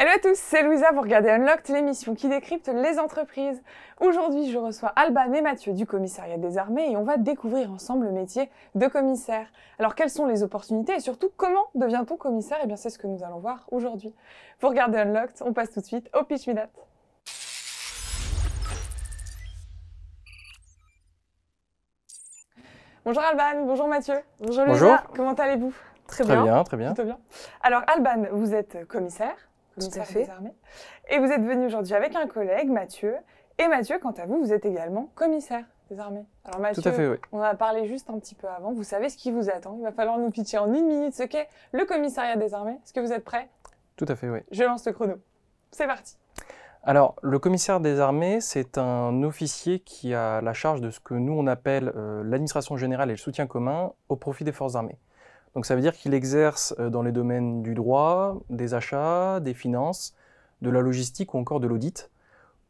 Hello à tous, c'est Louisa, vous regardez Unlocked, l'émission qui décrypte les entreprises. Aujourd'hui, je reçois Alban et Mathieu du commissariat des armées et on va découvrir ensemble le métier de commissaire. Alors, quelles sont les opportunités et surtout, comment devient-on commissaire Eh bien, c'est ce que nous allons voir aujourd'hui. Pour Regarder Unlocked, on passe tout de suite au pitch minute. Bonjour Alban, bonjour Mathieu. Bonjour, bonjour. comment allez-vous Très, très bien. Très bien, très bien. Alors, Alban, vous êtes commissaire tout à fait. Et vous êtes venu aujourd'hui avec un collègue, Mathieu. Et Mathieu, quant à vous, vous êtes également commissaire des armées. Alors Mathieu, on a parlé juste un petit peu avant. Vous savez ce qui vous attend. Il va falloir nous pitcher en une minute ce qu'est le commissariat des armées. Est-ce que vous êtes prêt Tout à fait, oui. Je lance le chrono. C'est parti. Alors, le commissaire des armées, c'est un officier qui a la charge de ce que nous on appelle euh, l'administration générale et le soutien commun au profit des forces armées. Donc ça veut dire qu'il exerce euh, dans les domaines du droit, des achats, des finances, de la logistique ou encore de l'audit,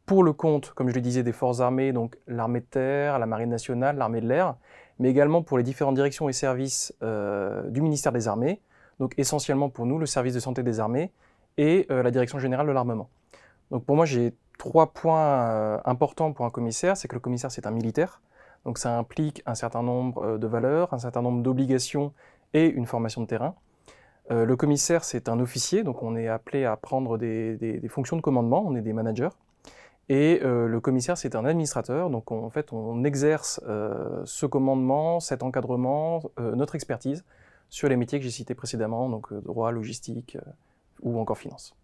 pour le compte, comme je le disais, des forces armées, donc l'armée de terre, la marine nationale, l'armée de l'air, mais également pour les différentes directions et services euh, du ministère des armées, donc essentiellement pour nous le service de santé des armées et euh, la direction générale de l'armement. Donc pour moi j'ai trois points importants pour un commissaire, c'est que le commissaire c'est un militaire, donc ça implique un certain nombre de valeurs, un certain nombre d'obligations et une formation de terrain. Euh, le commissaire, c'est un officier, donc on est appelé à prendre des, fonctions de commandement, on est des managers. Et euh, le commissaire, c'est un administrateur, donc en fait, on exerce euh, ce commandement, cet encadrement, notre expertise sur les métiers que j'ai cités précédemment, donc droit, logistique ou encore finance.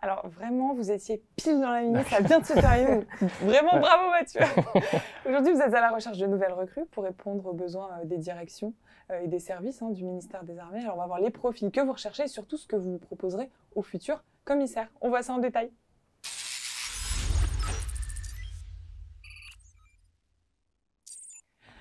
Alors vraiment, vous étiez pile dans la minute, ça vient de se terminer. Vraiment bravo Mathieu. Aujourd'hui, vous êtes à la recherche de nouvelles recrues pour répondre aux besoins des directions. Euh, et des services hein, du ministère des Armées. Alors on va voir les profils que vous recherchez et surtout ce que vous proposerez au futur commissaire. On voit ça en détail.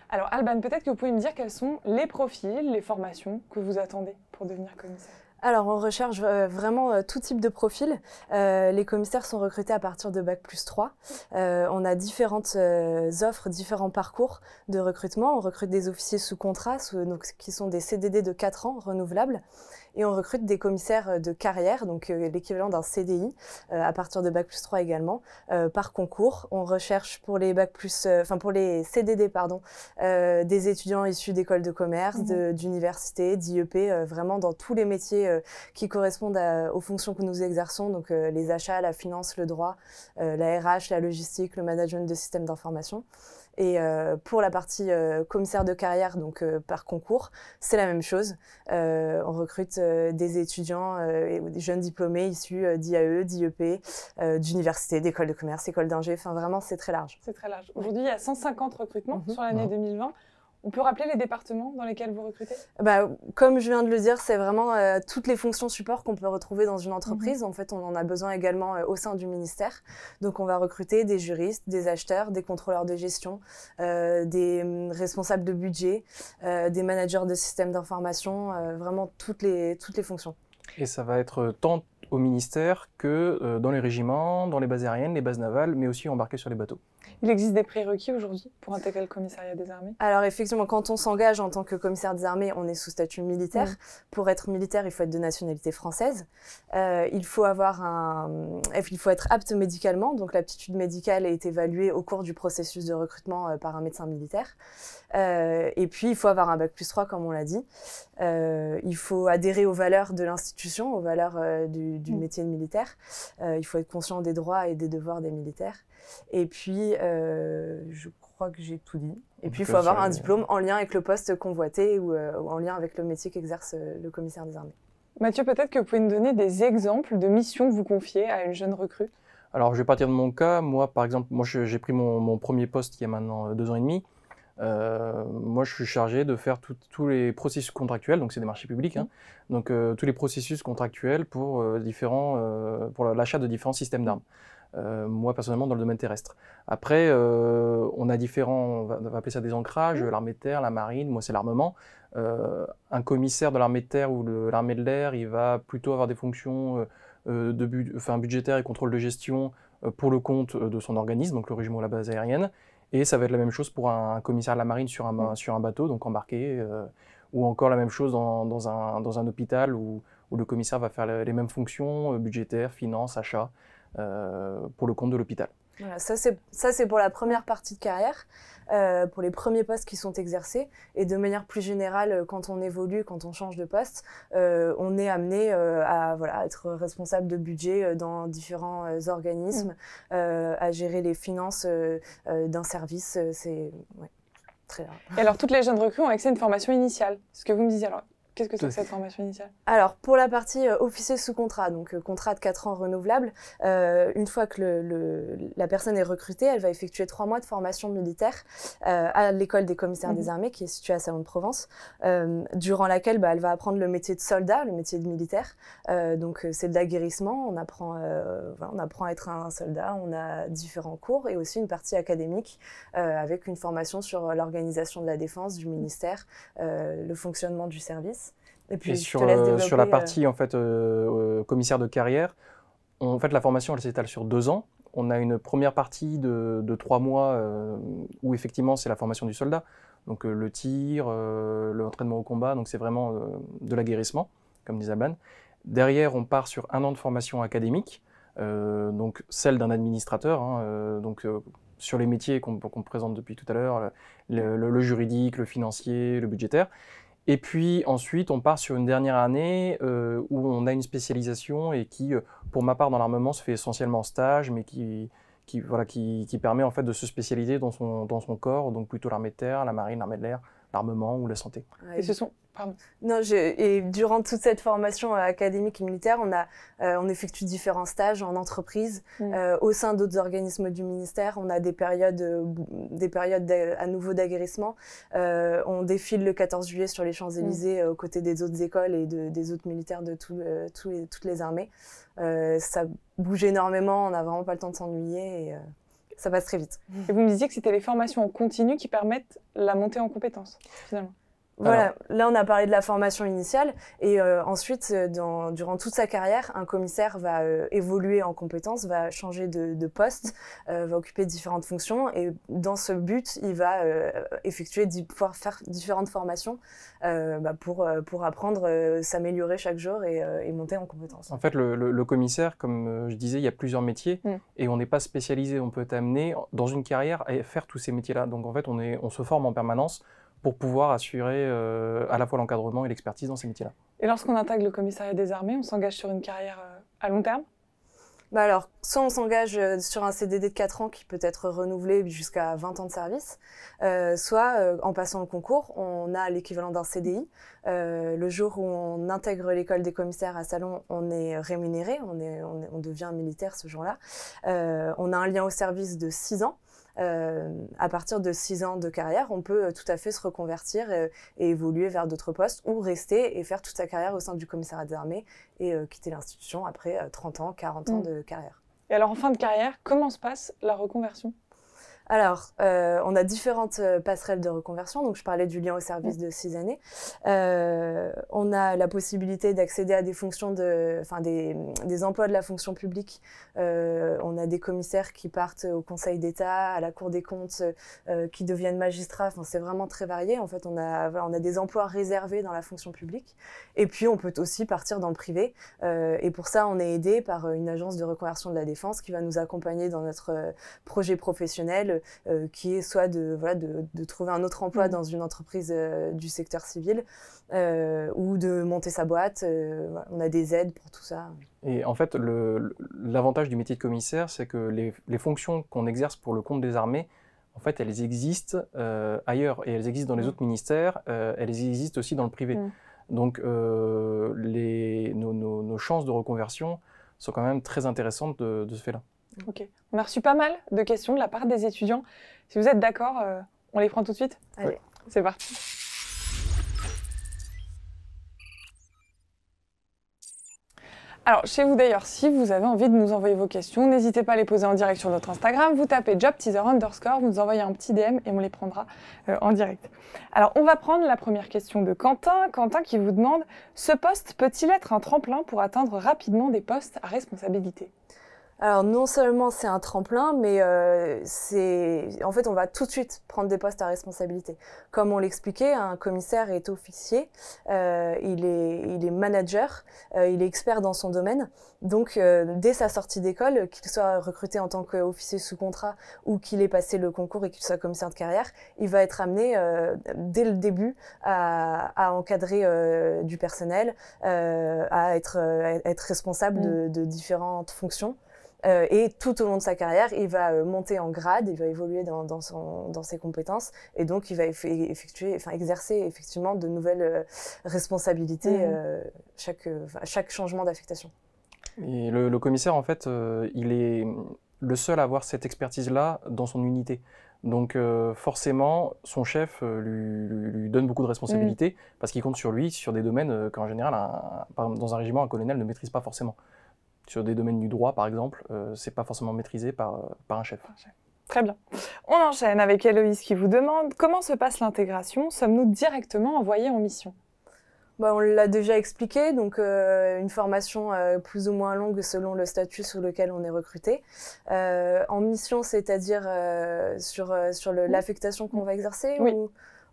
Alors Alban, peut-être que vous pouvez me dire quels sont les profils, les formations que vous attendez pour devenir commissaire alors, on recherche euh, vraiment euh, tout type de profil. Euh, les commissaires sont recrutés à partir de Bac plus 3. on a différentes offres, différents parcours de recrutement. On recrute des officiers sous contrat, donc, qui sont des CDD de 4 ans renouvelables. Et on recrute des commissaires euh, de carrière, donc euh, l'équivalent d'un CDI, euh, à partir de Bac plus 3 également, par concours. On recherche pour les Bac plus, enfin pour les CDD, pardon, des étudiants issus d'écoles de commerce, mhm. d'universités, d'IEP, vraiment dans tous les métiers qui correspondent aux fonctions que nous exerçons, donc les achats, la finance, le droit, la RH, la logistique, le management de systèmes d'information. Et euh, pour la partie euh, commissaire de carrière, donc euh, par concours, c'est la même chose. on recrute des étudiants des jeunes diplômés issus d'IAE, d'IEP, d'université, d'école de commerce, écoles d'ingé. Enfin, vraiment, c'est très large. C'est très large. Aujourd'hui, il y a 150 recrutements mhm. sur l'année 2020. On peut rappeler les départements dans lesquels vous recrutez bah, Comme je viens de le dire, c'est vraiment euh, toutes les fonctions support qu'on peut retrouver dans une entreprise. Mhm. En fait, on en a besoin également euh, au sein du ministère. Donc, on va recruter des juristes, des acheteurs, des contrôleurs de gestion, euh, des mm, responsables de budget, des managers de systèmes d'information, vraiment toutes les, toutes les fonctions. Et ça va être tant au ministère que dans les régiments, dans les bases aériennes, les bases navales, mais aussi embarqués sur les bateaux il existe des prérequis aujourd'hui pour intégrer le commissariat des armées Alors effectivement, quand on s'engage en tant que commissaire des armées, on est sous statut militaire. Mm. Pour être militaire, il faut être de nationalité française. Euh, il faut avoir un, euh, il faut être apte médicalement, donc l'aptitude médicale est évaluée au cours du processus de recrutement euh, par un médecin militaire. et puis il faut avoir un bac plus 3, comme on l'a dit. il faut adhérer aux valeurs de l'institution, aux valeurs du, mm. métier militaire. il faut être conscient des droits et des devoirs des militaires. Et puis, euh, je crois que j'ai tout dit. Et puis, il faut avoir un diplôme en lien avec le poste convoité ou, euh, en lien avec le métier qu'exerce euh, le commissaire des armées. Mathieu, peut-être que vous pouvez nous donner des exemples de missions que vous confiez à une jeune recrue Alors, je vais partir de mon cas. Moi, par exemple, moi, j'ai pris mon, premier poste il y a maintenant deux ans et demi. moi, je suis chargé de faire tous les processus contractuels, donc c'est des marchés publics, hein. mmh. donc tous les processus contractuels pour, pour l'achat de différents systèmes d'armes. Euh, moi personnellement dans le domaine terrestre. Après, euh, on a différents, on va, appeler ça des ancrages, mm. l'armée de terre, la marine, moi c'est l'armement. Euh, un commissaire de l'armée de terre ou l'armée de l'air, il va plutôt avoir des fonctions de budgétaire et contrôle de gestion pour le compte de son organisme, donc le régiment ou la base aérienne. Et ça va être la même chose pour un, commissaire de la marine sur un, mm. bateau, donc embarqué, ou encore la même chose dans, dans, un, hôpital où, où, le commissaire va faire les, les mêmes fonctions, budgétaires, finances, achats. Euh, pour le compte de l'hôpital. ça c'est pour la première partie de carrière, euh, pour les premiers postes qui sont exercés. Et de manière plus générale, euh, quand on évolue, quand on change de poste, on est amené à voilà, être responsable de budget dans différents organismes, à gérer les finances d'un service. c'est très rare. Et alors toutes les jeunes recrues ont accès à une formation initiale, ce que vous me disiez. Alors Qu'est-ce que c'est que cette formation initiale Alors, pour la partie euh, officier sous contrat, donc euh, contrat de 4 ans renouvelable, euh, une fois que la personne est recrutée, elle va effectuer 3 mois de formation militaire à l'école des commissaires des mhm. armées qui est située à Salon de Provence, durant laquelle bah, elle va apprendre le métier de soldat, le métier de militaire. donc, c'est de l'aguerrissement, on apprend à être un soldat, on a différents cours et aussi une partie académique avec une formation sur l'organisation de la défense, du ministère, le fonctionnement du service. Et puis sur, euh, sur, la euh. partie en fait euh, commissaire de carrière, en fait la formation elle s'étale sur deux ans. On a une première partie de, trois mois où effectivement c'est la formation du soldat, donc le tir, l'entraînement au combat, donc c'est vraiment de l'aguerrissement, comme disait Ban. Derrière, on part sur un an de formation académique, donc celle d'un administrateur, hein, donc sur les métiers qu'on présente depuis tout à l'heure, le, juridique, le financier, le budgétaire. Et puis ensuite, on part sur une dernière année euh, où on a une spécialisation et qui, euh, pour ma part, dans l'armement, se fait essentiellement en stage, mais qui, qui, voilà, qui, permet en fait de se spécialiser dans son, dans son corps, donc plutôt l'armée de terre, la marine, l'armée de l'air, l'armement ou la santé. Et sont non, et durant toute cette formation euh, académique et militaire, on, a, euh, on effectue différents stages en entreprise, mm. euh, au sein d'autres organismes du ministère. On a des périodes, des périodes à nouveau d'aguerrissement. on défile le 14 juillet sur les Champs-Élysées mm. aux côtés des autres écoles et des autres militaires de toutes les armées. ça bouge énormément, on n'a vraiment pas le temps de s'ennuyer. Et, ça passe très vite. Et vous me disiez que c'était les formations en continu qui permettent la montée en compétences, finalement. Voilà, là on a parlé de la formation initiale et euh, ensuite, euh, durant toute sa carrière, un commissaire va euh, évoluer en compétences, va changer de, poste, va occuper différentes fonctions et dans ce but, il va effectuer, pouvoir faire différentes formations bah, pour, apprendre, s'améliorer chaque jour et, monter en compétences. En fait, le, commissaire, comme je disais, il y a plusieurs métiers mm. et on n'est pas spécialisé, on peut être amené dans une carrière à faire tous ces métiers-là. Donc en fait, on se forme en permanence pour pouvoir assurer euh, à la fois l'encadrement et l'expertise dans ces métiers-là. Et lorsqu'on intègre le commissariat des armées, on s'engage sur une carrière euh, à long terme bah alors, soit on s'engage euh, sur un CDD de 4 ans qui peut être renouvelé jusqu'à 20 ans de service, soit en passant le concours, on a l'équivalent d'un CDI. le jour où on intègre l'école des commissaires à Salon, on est rémunéré, on, on devient militaire ce jour-là. on a un lien au service de 6 ans. Euh, à partir de 6 ans de carrière, on peut euh, tout à fait se reconvertir euh, et, évoluer vers d'autres postes ou rester et faire toute sa carrière au sein du commissariat des armées et quitter l'institution après 30 ans, 40 ans mm. de carrière. Et alors en fin de carrière, comment se passe la reconversion alors, euh, on a différentes euh, passerelles de reconversion. Donc, je parlais du lien au service mm. de six années. Euh, on a la possibilité d'accéder à des fonctions de, enfin des, emplois de la fonction publique. on a des commissaires qui partent au Conseil d'État, à la Cour des comptes, qui deviennent magistrats. c'est vraiment très varié. En fait, on a, on a des emplois réservés dans la fonction publique. Et puis, on peut aussi partir dans le privé. et pour ça, on est aidé par une agence de reconversion de la défense qui va nous accompagner dans notre projet professionnel euh, euh, qui est soit de, voilà, de, trouver un autre emploi mm. dans une entreprise euh, du secteur civil ou de monter sa boîte. on a des aides pour tout ça. Et en fait, l'avantage du métier de commissaire, c'est que les, fonctions qu'on exerce pour le compte des armées, en fait, elles existent ailleurs et elles existent dans les mm. autres ministères, elles existent aussi dans le privé. Mm. Donc, les, nos, chances de reconversion sont quand même très intéressantes de ce fait-là. Ok. On a reçu pas mal de questions de la part des étudiants. Si vous êtes d'accord, euh, on les prend tout de suite Allez, c'est parti. Alors, chez vous d'ailleurs, si vous avez envie de nous envoyer vos questions, n'hésitez pas à les poser en direct sur notre Instagram. Vous tapez job teaser underscore, vous nous envoyez un petit DM et on les prendra euh, en direct. Alors, on va prendre la première question de Quentin. Quentin qui vous demande Ce poste peut-il être un tremplin pour atteindre rapidement des postes à responsabilité alors non seulement c'est un tremplin, mais euh, c'est en fait on va tout de suite prendre des postes à responsabilité. Comme on l'expliquait, un commissaire est officier, euh, il est manager, euh, il est expert dans son domaine. Donc dès sa sortie d'école, qu'il soit recruté en tant qu'officier sous contrat ou qu'il ait passé le concours et qu'il soit commissaire de carrière, il va être amené dès le début à, encadrer du personnel, à être responsable mm. de différentes fonctions. Euh, et tout au long de sa carrière, il va euh, monter en grade, il va évoluer dans, ses compétences, et donc il va effectuer, exercer effectivement de nouvelles euh, responsabilités à mhm. chaque, changement d'affectation. Et le, commissaire, en fait, il est le seul à avoir cette expertise-là dans son unité. Donc forcément, son chef lui, donne beaucoup de responsabilités mhm. parce qu'il compte sur lui, sur des domaines qu'en général, dans un régiment, un colonel ne maîtrise pas forcément sur des domaines du droit, par exemple, euh, c'est pas forcément maîtrisé par, euh, par un chef. Très bien. On enchaîne avec Héloïse qui vous demande comment se passe l'intégration Sommes-nous directement envoyés en mission bah, on l'a déjà expliqué, donc euh, une formation plus ou moins longue selon le statut sur lequel on est recruté. en mission, c'est-à-dire sur, sur l'affectation qu'on va exercer oui.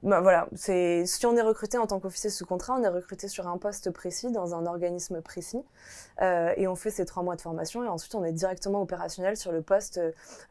Bah, voilà, si on est recruté en tant qu'officier sous contrat, on est recruté sur un poste précis dans un organisme précis, euh, et on fait ces trois mois de formation et ensuite on est directement opérationnel sur le poste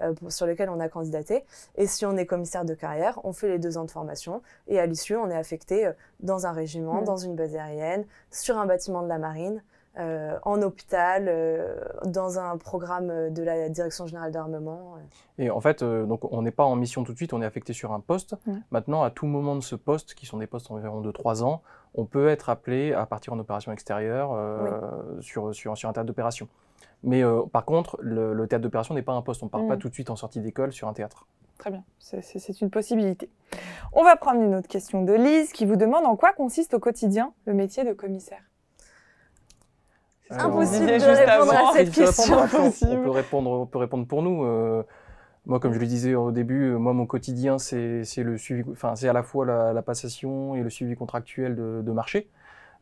euh, sur lequel on a candidaté. Et si on est commissaire de carrière, on fait les deux ans de formation et à l'issue on est affecté euh, dans un régiment, mmh. dans une base aérienne, sur un bâtiment de la marine. Euh, en hôpital, euh, dans un programme de la Direction générale d'armement. Euh. Et en fait, donc on n'est pas en mission tout de suite, on est affecté sur un poste. Maintenant, à tout moment de ce poste, qui sont des postes environ de 3 ans, on peut être appelé à partir en opération extérieure sur, sur, sur, un théâtre d'opération. Mais par contre, le, théâtre d'opération n'est pas un poste, on ne part pas mm. tout de suite en sortie d'école sur un théâtre. Très bien, c'est une possibilité. On va prendre une autre question de Lise qui vous demande en quoi consiste au quotidien le métier de commissaire. Ah, impossible de répondre à cette question. On peut répondre, on peut répondre pour nous. Euh, moi, comme je le disais au début, euh, moi, mon quotidien, c'est le suivi, enfin, c'est à la fois la, passation et le suivi contractuel de, marché.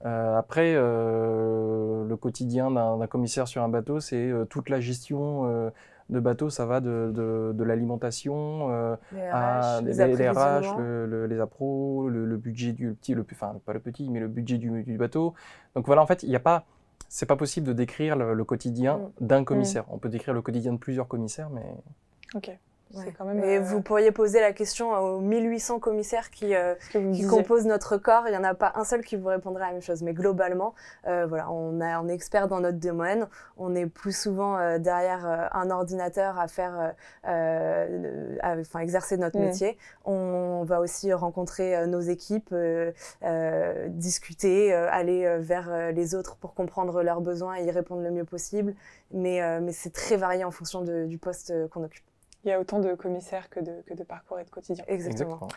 Euh, après, le quotidien d'un commissaire sur un bateau, c'est toute la gestion de bateau, ça va de, de, l'alimentation à les, les les appros, le, budget du petit, le, enfin pas le petit, mais le budget du, du bateau. Donc voilà, en fait, il n'y a pas c'est pas possible de décrire le, quotidien mm. d'un mm. commissaire. On peut décrire le quotidien de plusieurs commissaires, mais. Ok et euh, vous pourriez poser la question aux 1800 commissaires qui, euh, composent notre corps. Il n'y en a pas un seul qui vous à la même chose. Mais globalement, euh, voilà, on, a, est expert dans notre domaine. On est plus souvent derrière un ordinateur à faire, enfin, exercer notre mm. métier. On va aussi rencontrer nos équipes, discuter, aller vers les autres pour comprendre leurs besoins et y répondre le mieux possible. Mais, mais c'est très varié en fonction du poste qu'on occupe. Il y a autant de commissaires que de, parcours et de quotidien. Exactement.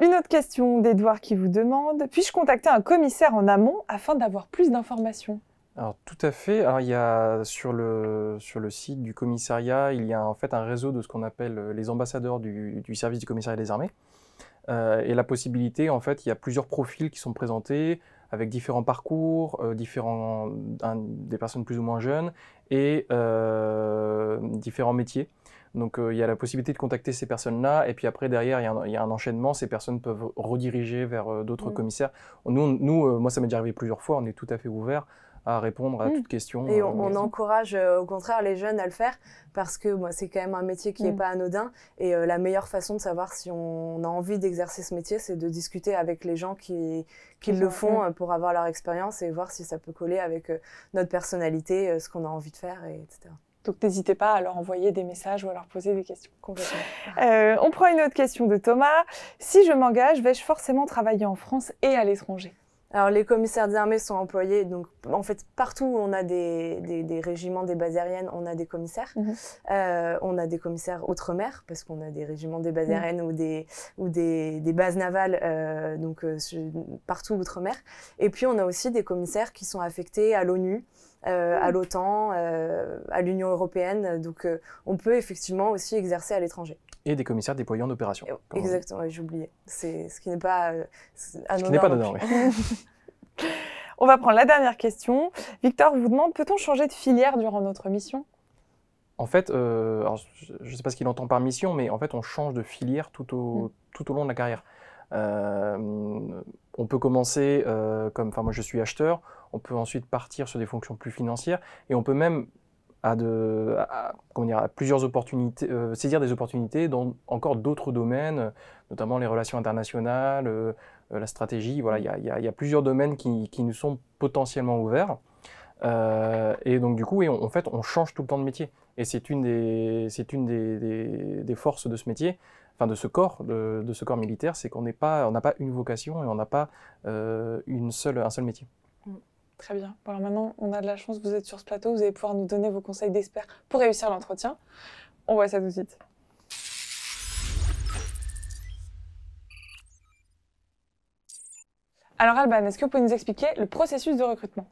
Une autre question d'Edouard qui vous demande Puis-je contacter un commissaire en amont afin d'avoir plus d'informations alors tout à fait. Alors il y sur le, site du commissariat, il y a en fait un réseau de ce qu'on appelle euh, les ambassadeurs du, service du commissariat des armées. Euh, et la possibilité, en fait, il y a plusieurs profils qui sont présentés avec différents parcours, euh, différents, des personnes plus ou moins jeunes et différents métiers. Donc euh, il y a la possibilité de contacter ces personnes-là, et puis après, derrière, il y, a un enchaînement, ces personnes peuvent rediriger vers euh, d'autres mm. commissaires. Nous, nous euh, moi, ça m'est déjà arrivé plusieurs fois, on est tout à fait ouvert à répondre à mm. toute question. Et on, encourage au contraire les jeunes à le faire parce que moi, c'est quand même un métier qui n'est mm. pas anodin et la meilleure façon de savoir si on a envie d'exercer ce métier, c'est de discuter avec les gens qui, qui le font pour avoir leur expérience et voir si ça peut coller avec notre personnalité, ce qu'on a envie de faire, etc. Donc n'hésitez pas à leur envoyer des messages ou à leur poser des questions. Ah. Euh, on prend une autre question de Thomas. Si je m'engage, vais-je forcément travailler en France et à l'étranger alors les commissaires des armées sont employés, donc en fait partout où on a des, régiments, des bases aériennes, on a des commissaires. Mhm. Euh, on a des commissaires outre-mer, parce qu'on a des régiments, des bases mhm. aériennes ou, des, ou des, bases navales, euh, donc partout outre-mer. Et puis on a aussi des commissaires qui sont affectés à l'ONU, euh, à l'OTAN, euh, à l'Union européenne. Donc, euh, on peut effectivement aussi exercer à l'étranger. Et des commissaires déployés en opération. Exactement, j'ai oublié. C'est ce qui n'est pas Ce n'est pas on va prendre la dernière question. Victor vous demande peut-on changer de filière durant notre mission en fait, je ne sais pas ce qu'il entend par mission, mais en fait, on change de filière tout au, mm. tout au long de la carrière. Euh, on peut commencer euh, comme, enfin moi je suis acheteur, on peut ensuite partir sur des fonctions plus financières et on peut même à, plusieurs opportunités, euh, saisir des opportunités dans encore d'autres domaines, notamment les relations internationales, la stratégie. Voilà, il y, a plusieurs domaines qui, nous sont potentiellement ouverts. et donc du coup, et on, en fait, on change tout le temps de métier. Et c'est une, des, forces de ce métier, enfin de ce corps, de, ce corps militaire, c'est qu'on n'est pas, on n'a pas une vocation et on n'a pas euh, une seule, un seul métier. Mm, très bien. alors maintenant, on a de la chance, vous êtes sur ce plateau, vous allez pouvoir nous donner vos conseils d'experts pour réussir l'entretien. On voit ça tout de suite. Alors Alban, est-ce que vous pouvez nous expliquer le processus de recrutement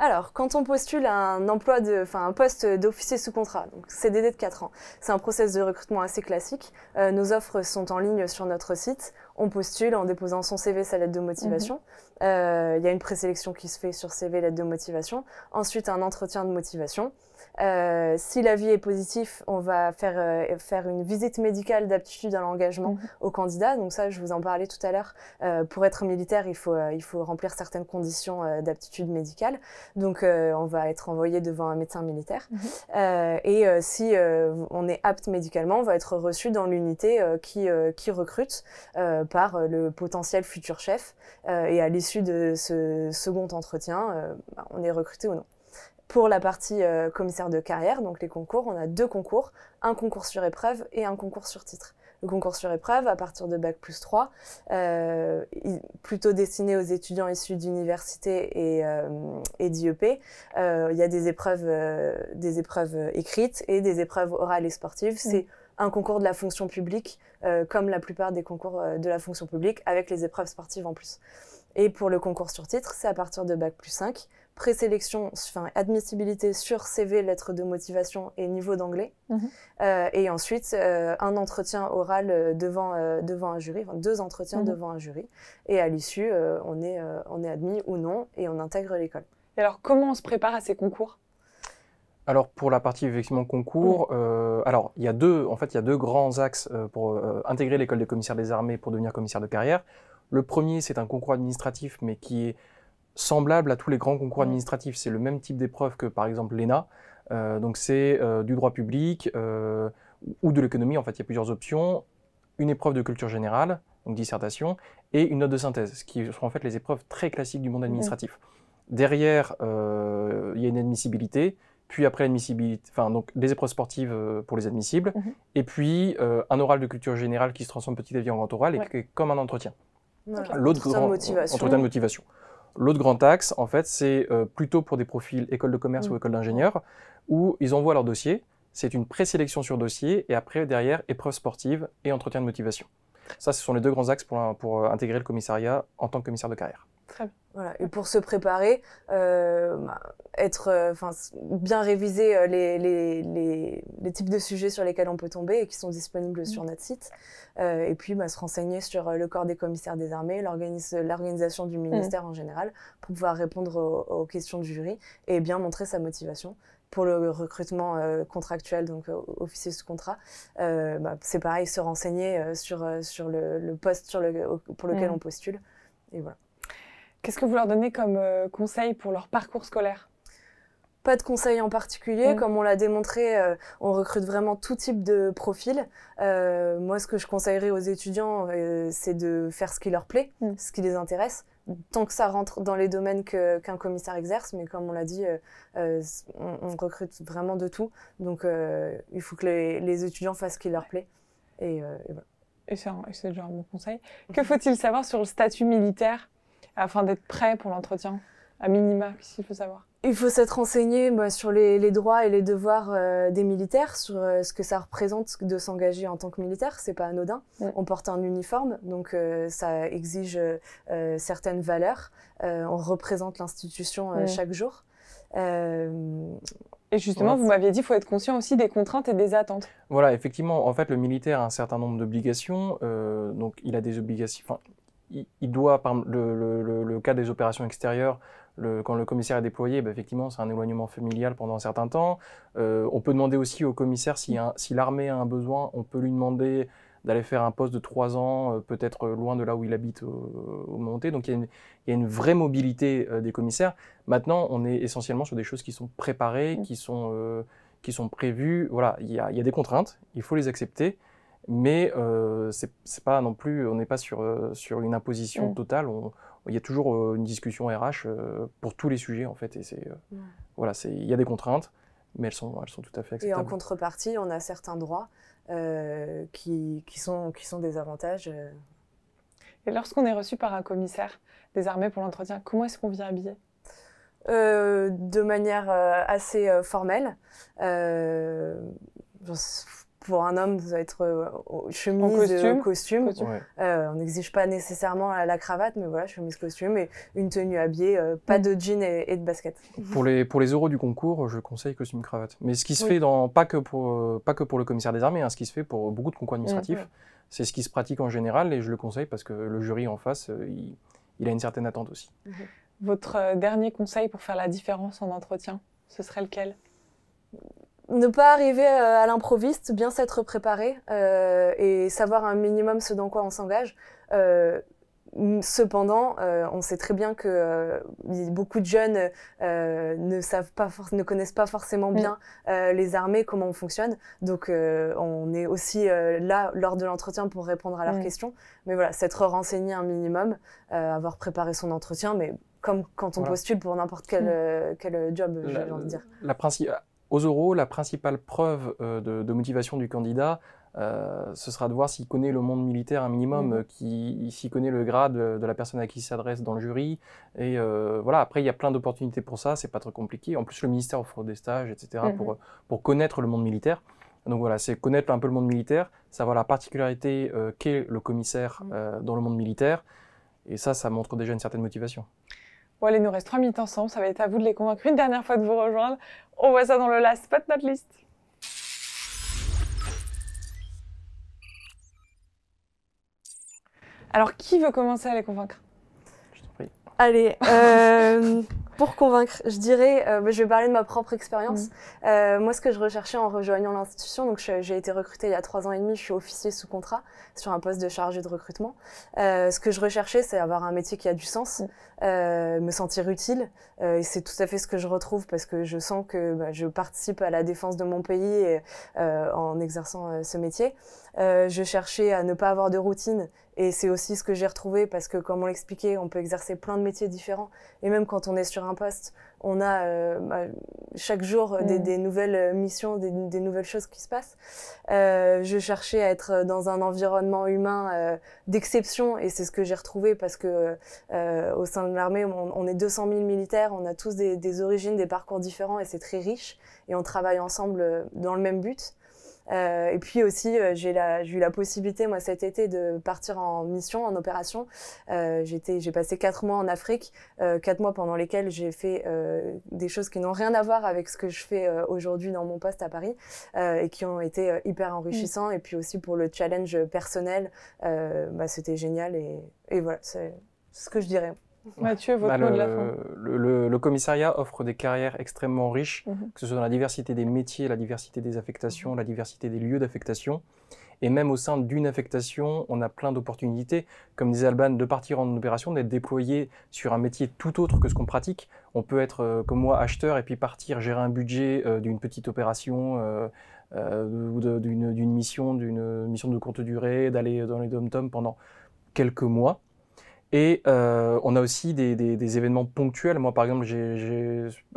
alors, quand on postule un emploi de, enfin, un poste d'officier sous contrat, donc CDD de 4 ans, c'est un process de recrutement assez classique. Euh, nos offres sont en ligne sur notre site. On postule en déposant son CV, sa lettre de motivation. Mhm. Euh, il y a une présélection qui se fait sur CV, lettre de motivation. Ensuite, un entretien de motivation. Euh, si l'avis est positif, on va faire, euh, faire une visite médicale d'aptitude à l'engagement mhm. au candidat. Donc ça, je vous en parlais tout à l'heure. Euh, pour être militaire, il faut, il faut remplir certaines conditions d'aptitude médicale. Donc on va être envoyé devant un médecin militaire. Mhm. et si on est apte médicalement, on va être reçu dans l'unité qui, qui recrute par le potentiel futur chef. et à l'issue de ce second entretien, bah, on est recruté ou non pour la partie euh, commissaire de carrière, donc les concours, on a deux concours, un concours sur épreuve et un concours sur titre. Le concours sur épreuve, à partir de Bac plus 3, euh, plutôt destiné aux étudiants issus d'université et, euh, d'IEP, il y a des épreuves, des épreuves écrites et des épreuves orales et sportives. C'est mm. un concours de la fonction publique, comme la plupart des concours de la fonction publique, avec les épreuves sportives en plus. Et pour le concours sur titre, c'est à partir de Bac plus 5, présélection, enfin admissibilité sur CV, lettre de motivation et niveau d'anglais. Mhm. Euh, et ensuite, euh, un entretien oral euh, devant, devant un jury, deux entretiens mhm. devant un jury. Et à l'issue, on, est, on est admis ou non et on intègre l'école. Et alors, comment on se prépare à ces concours alors pour la partie effectivement concours, alors il y a deux, en fait il y a deux grands axes pour intégrer l'école des commissaires des armées pour devenir commissaire de carrière. Le premier c'est un concours administratif mais qui est semblable à tous les grands concours mm. administratifs. C'est le même type d'épreuve que, par exemple, l'ENA. Euh, donc, c'est euh, du droit public euh, ou de l'économie. En fait, il y a plusieurs options. Une épreuve de culture générale, donc dissertation, et une note de synthèse, ce qui sont en fait les épreuves très classiques du monde mm. administratif. Derrière, il y a une admissibilité, puis après l'admissibilité, enfin, donc des épreuves sportives pour les admissibles, mm-hmm. et puis un oral de culture générale qui se transforme petit à petit en grand oral et qui est comme un entretien. L'autre voilà. entretien de motivation. L'autre grand axe, en fait, c'est euh, plutôt pour des profils école de commerce mm. ou école d'ingénieur, où ils envoient leur dossier. C'est une présélection sur dossier et après, derrière, épreuve sportive et entretien de motivation. Ça, ce sont les deux grands axes pour euh, intégrer le commissariat en tant que commissaire de carrière. Très bien. Voilà. Et pour se préparer, euh, bah, être, euh, enfin, bien réviser euh, les, les, les, types de sujets sur lesquels on peut tomber et qui sont disponibles sur mm. notre site. et puis, bah, se renseigner sur le corps des commissaires des armées, l'organisation du mm. ministère en général, pour pouvoir répondre aux, questions du jury et bien montrer sa motivation. Pour le recrutement contractuel, donc officier sous contrat, bah, c'est pareil, se renseigner sur, sur le, poste sur le, pour lequel mm. on postule. Et voilà. Qu'est-ce que vous leur donnez comme euh, conseil pour leur parcours scolaire pas de conseil en particulier. Mm. Comme on l'a démontré, euh, on recrute vraiment tout type de profil. Euh, moi, ce que je conseillerais aux étudiants, c'est de faire ce qui leur plaît, mm. ce qui les intéresse, tant que ça rentre dans les domaines qu'un commissaire exerce. Mais comme on l'a dit, on, recrute vraiment de tout. Donc, il faut que les, étudiants fassent ce qui leur plaît. Et, c'est déjà un bon conseil. Que faut-il savoir sur le statut militaire afin d'être prêt pour l'entretien à minima Qu'est-ce qu'il faut savoir Il faut s'être renseigné bah, sur les, droits et les devoirs euh, des militaires, sur euh, ce que ça représente de s'engager en tant que militaire. C'est pas anodin. On porte un uniforme, donc euh, ça exige certaines valeurs. on représente l'institution chaque jour. Et justement, vous m'aviez dit qu'il faut être conscient aussi des contraintes et des attentes. Voilà, effectivement, en fait, le militaire a un certain nombre d'obligations. donc, il a des obligations, il, doit, par le, cas des opérations extérieures, quand le commissaire est déployé, bah, effectivement, c'est un éloignement familial pendant un certain temps. Euh, on peut demander aussi au commissaire si, l'armée a un besoin, on peut lui demander d'aller faire un poste de trois ans, euh, peut-être loin de là où il habite au, Monté. Donc il y, a une, vraie mobilité euh, des commissaires. Maintenant, on est essentiellement sur des choses qui sont préparées, mmh. qui sont, prévues. Voilà, il y, a, des contraintes, il faut les accepter mais euh, c'est pas non plus, on n'est pas sur, euh, sur une imposition mm. totale. il y a toujours euh, une discussion RH pour tous les sujets en fait, et c'est voilà, c'est il y a des contraintes, mais elles sont elles sont tout à fait acceptables. Et en contrepartie, on a certains droits qui, qui, sont qui sont des avantages. Et lorsqu'on est reçu par un commissaire des armées pour l'entretien, comment est-ce qu'on vient habillé de manière assez formelle pour un homme, ça doit être chemise, costume. Euh, euh, on n'exige pas nécessairement la cravate, mais voilà, chemise, costume et une tenue habillée, euh, pas mm. de jean et, de basket. Pour les, pour les euros du concours, je conseille costume, cravate. Mais ce qui se fait, dans, pas, que pour, pas que pour le commissaire des armées, hein, ce qui se fait pour beaucoup de concours administratifs, c'est ce qui se pratique en général et je le conseille parce que le jury en face, il, a une certaine attente aussi. Mm-hmm. Votre dernier conseil pour faire la différence en entretien, ce serait lequel ne pas arriver euh, à l'improviste, bien s'être préparé euh, et savoir un minimum ce dans quoi on s'engage. Euh, cependant, on sait très bien que beaucoup de jeunes ne savent pas, ne connaissent pas forcément mm. bien les armées, comment on fonctionne. Donc, on est aussi là lors de l'entretien pour répondre à leurs mm. questions. Mais voilà, s'être renseigné un minimum, avoir préparé son entretien, mais comme quand on postule pour n'importe quel, mm. quel, job, j'ai envie de dire. La principale aux oraux, la principale preuve euh, de, motivation du candidat, euh, ce sera de voir s'il connaît le monde militaire un minimum, mhm. s'il connaît le grade de la personne à qui il s'adresse dans le jury. Et euh, voilà, après, il y a plein d'opportunités pour ça, c'est pas trop compliqué. En plus, le ministère offre des stages, etc., mhm. pour, pour connaître le monde militaire. Donc voilà, c'est connaître un peu le monde militaire, savoir la particularité qu'est le commissaire mhm. dans le monde militaire. Et ça, ça montre déjà une certaine motivation. Bon, allez, il nous reste trois minutes ensemble. Ça va être à vous de les convaincre une dernière fois de vous rejoindre. On voit ça dans le last spot notre liste. Alors, qui veut commencer à les convaincre Je t'en prie. Allez, euh... Pour convaincre, je dirais, euh, je vais parler de ma propre expérience. Mm. Euh, moi, ce que je recherchais en rejoignant l'institution, donc j'ai été recrutée il y a trois ans et demi, je suis officier sous contrat sur un poste de chargé de recrutement. Euh, ce que je recherchais, c'est avoir un métier qui a du sens, mm. me sentir utile, et c'est tout à fait ce que je retrouve parce que je sens que bah, je participe à la défense de mon pays en exerçant ce métier. je cherchais à ne pas avoir de routine et c'est aussi ce que j'ai retrouvé parce que, comme on l'expliquait, on peut exercer plein de métiers différents. Et même quand on est sur un poste, on a euh, bah, chaque jour euh, mm. des, nouvelles euh, missions, des, nouvelles choses qui se passent. je cherchais à être dans un environnement humain d'exception et c'est ce que j'ai retrouvé parce que au sein de l'armée, on, est 200 000 militaires, on a tous des origines, des parcours différents et c'est très riche et on travaille ensemble dans le même but. Euh, et puis aussi, euh, j'ai eu la possibilité, moi, cet été, de partir en mission, en opération. Euh, j'ai passé quatre mois en Afrique, quatre mois pendant lesquels j'ai fait des choses qui n'ont rien à voir avec ce que je fais aujourd'hui dans mon poste à Paris et qui ont été hyper mm. enrichissants. Et puis aussi pour le challenge personnel, bah, c'était génial. et voilà, c'est ce que je dirais. Mathieu, votre bah, le, de la fin. commissariat offre des carrières extrêmement riches, mhm. que ce soit dans la diversité des métiers, la diversité des affectations, mhm. la diversité des lieux d'affectation. Et même au sein d'une affectation, on a plein d'opportunités. Comme disait Alban, de partir en opération, d'être déployé sur un métier tout autre que ce qu'on pratique. On peut être, euh, comme moi, acheteur et puis partir gérer un budget euh, d'une petite opération euh, ou d'une mission, d'une mission de courte durée, d'aller dans les dom-toms pendant quelques mois et euh, on a aussi des, événements ponctuels. Moi, par exemple,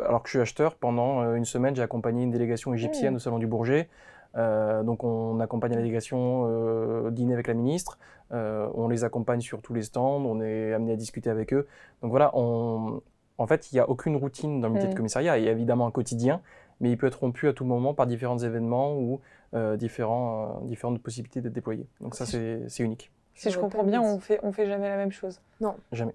alors que je suis acheteur, pendant euh, une semaine, j'ai accompagné une délégation égyptienne mmh. au Salon du Bourget. Euh, donc, on accompagne la mmh. délégation euh, dîner avec la ministre. on les accompagne sur tous les stands. On est amené à discuter avec eux. Donc voilà, on, en fait, il n'y a aucune routine dans le métier de mmh. commissariat. Il y a évidemment un quotidien, mais il peut être rompu à tout moment par différents événements ou différentes possibilités d'être déployés. Donc ça, c'est unique. Si je comprends bien, on fait, on fait jamais la même chose. Non. Jamais.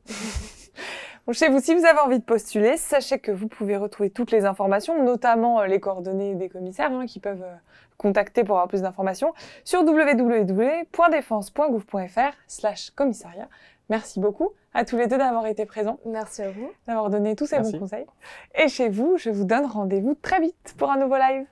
chez vous, si vous avez envie de postuler, sachez que vous pouvez retrouver toutes les informations, notamment euh, les coordonnées des commissaires hein, qui peuvent euh, contacter pour avoir plus d'informations, sur www.defense.gouv.fr slash commissariat. Merci beaucoup à tous les deux d'avoir été présents. Merci à vous. D'avoir donné tous ces bons conseils. Et chez vous, je vous donne rendez-vous très vite pour un nouveau live.